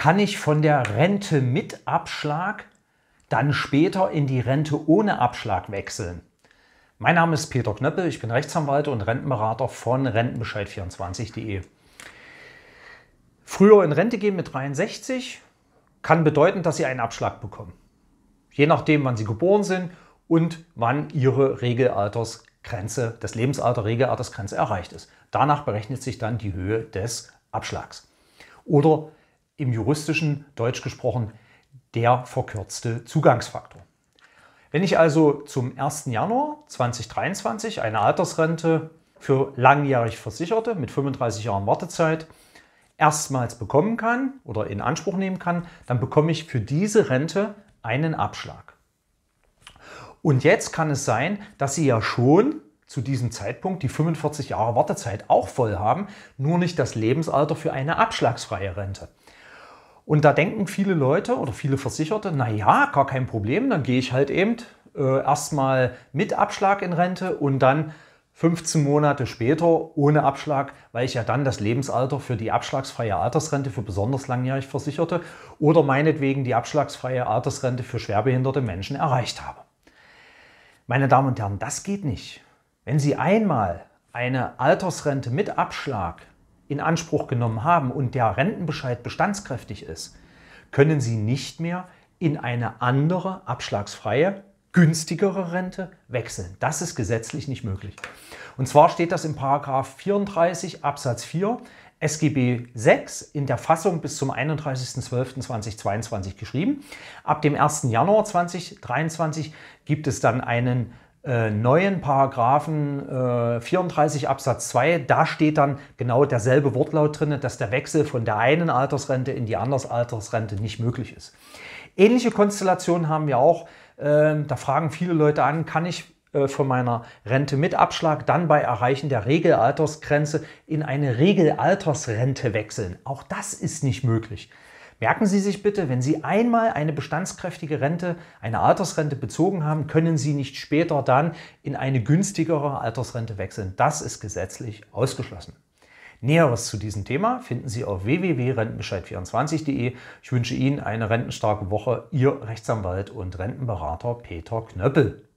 kann ich von der Rente mit Abschlag dann später in die Rente ohne Abschlag wechseln? Mein Name ist Peter Knöppel, ich bin Rechtsanwalt und Rentenberater von Rentenbescheid24.de. Früher in Rente gehen mit 63 kann bedeuten, dass Sie einen Abschlag bekommen. Je nachdem, wann Sie geboren sind und wann Ihre Regelaltersgrenze, das Lebensalter Regelaltersgrenze erreicht ist. Danach berechnet sich dann die Höhe des Abschlags. Oder im juristischen Deutsch gesprochen der verkürzte Zugangsfaktor. Wenn ich also zum 1. Januar 2023 eine Altersrente für langjährig Versicherte mit 35 Jahren Wartezeit erstmals bekommen kann oder in Anspruch nehmen kann, dann bekomme ich für diese Rente einen Abschlag. Und jetzt kann es sein, dass Sie ja schon zu diesem Zeitpunkt die 45 Jahre Wartezeit auch voll haben, nur nicht das Lebensalter für eine abschlagsfreie Rente. Und da denken viele Leute oder viele Versicherte, naja, gar kein Problem, dann gehe ich halt eben äh, erstmal mit Abschlag in Rente und dann 15 Monate später ohne Abschlag, weil ich ja dann das Lebensalter für die abschlagsfreie Altersrente für besonders langjährig Versicherte oder meinetwegen die abschlagsfreie Altersrente für schwerbehinderte Menschen erreicht habe. Meine Damen und Herren, das geht nicht. Wenn Sie einmal eine Altersrente mit Abschlag in Anspruch genommen haben und der Rentenbescheid bestandskräftig ist, können Sie nicht mehr in eine andere abschlagsfreie, günstigere Rente wechseln. Das ist gesetzlich nicht möglich. Und zwar steht das in 34 Absatz 4 SGB 6 in der Fassung bis zum 31.12.2022 geschrieben. Ab dem 1. Januar 2023 gibt es dann einen äh, neuen Paragraphen äh, 34 Absatz 2, da steht dann genau derselbe Wortlaut drin, dass der Wechsel von der einen Altersrente in die andere Altersrente nicht möglich ist. Ähnliche Konstellationen haben wir auch. Äh, da fragen viele Leute an, kann ich äh, von meiner Rente mit Abschlag dann bei Erreichen der Regelaltersgrenze in eine Regelaltersrente wechseln. Auch das ist nicht möglich. Merken Sie sich bitte, wenn Sie einmal eine bestandskräftige Rente, eine Altersrente bezogen haben, können Sie nicht später dann in eine günstigere Altersrente wechseln. Das ist gesetzlich ausgeschlossen. Näheres zu diesem Thema finden Sie auf www.rentenbescheid24.de. Ich wünsche Ihnen eine rentenstarke Woche. Ihr Rechtsanwalt und Rentenberater Peter Knöppel.